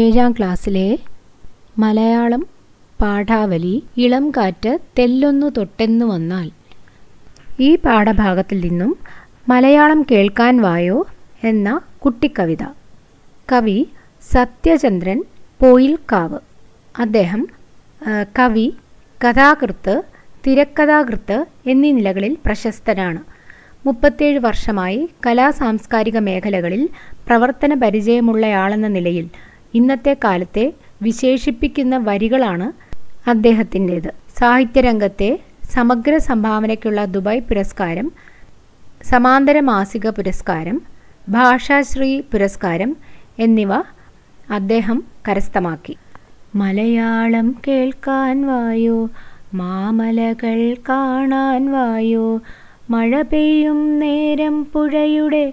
ഏഴാം ക്ലാസ്സിലെ മലയാളം പാഠാവലി ഇളം കാറ്റ് തെല്ലൊന്നു തൊട്ടെന്നു വന്നാൽ ഈ പാഠഭാഗത്തിൽ നിന്നും മലയാളം കേൾക്കാൻ വായോ എന്ന കുട്ടിക്കവിത കവി സത്യചന്ദ്രൻ പോയിൽക്കാവ് അദ്ദേഹം കവി കഥാകൃത്ത് തിരക്കഥാകൃത്ത് എന്നീ നിലകളിൽ പ്രശസ്തനാണ് മുപ്പത്തേഴ് വർഷമായി കലാ സാംസ്കാരിക മേഖലകളിൽ പ്രവർത്തന പരിചയമുള്ളയാളെന്ന നിലയിൽ ഇന്നത്തെ കാലത്തെ വിശേഷിപ്പിക്കുന്ന വരികളാണ് അദ്ദേഹത്തിൻ്റേത് സാഹിത്യരംഗത്തെ സമഗ്ര സംഭാവനയ്ക്കുള്ള ദുബായ് പുരസ്കാരം സമാന്തര മാസിക പുരസ്കാരം ഭാഷാശ്രീ പുരസ്കാരം എന്നിവ അദ്ദേഹം കരസ്ഥമാക്കി മലയാളം കേൾക്കാൻ വായോ മാമലകൾ കാണാൻ വായോ മഴ പെയ്യും നേരം പുഴയുടെ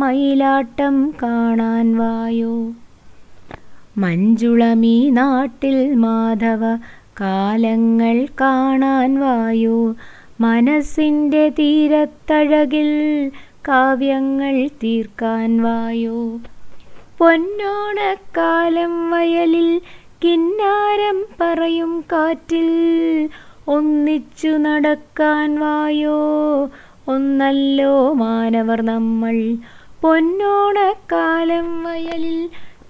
മയിലാട്ടം കാണാൻ വായോ മഞ്ജുളമീ നാട്ടിൽ മാധവ കാലങ്ങൾ കാണാൻ വായോ മനസ്സിൻ്റെ തീരത്തഴകിൽ കാവ്യങ്ങൾ തീർക്കാൻ വായോ പൊന്നോണക്കാലം വയലിൽ കിന്നാരം പറയും കാറ്റിൽ ഒന്നിച്ചു നടക്കാൻ വായോ ഒന്നല്ലോ മാനവർ നമ്മൾ പൊന്നോണക്കാലം വയലിൽ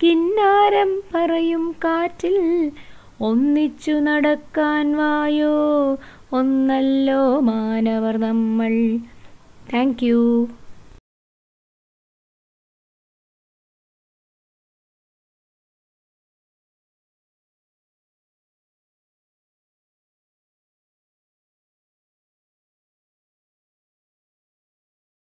കിന്നാരം പറയും കാറ്റിൽ ഒന്നിച്ചു നടക്കാൻ വായോ ഒന്നല്ലോ മാനവർ നമ്മൾ താങ്ക് യു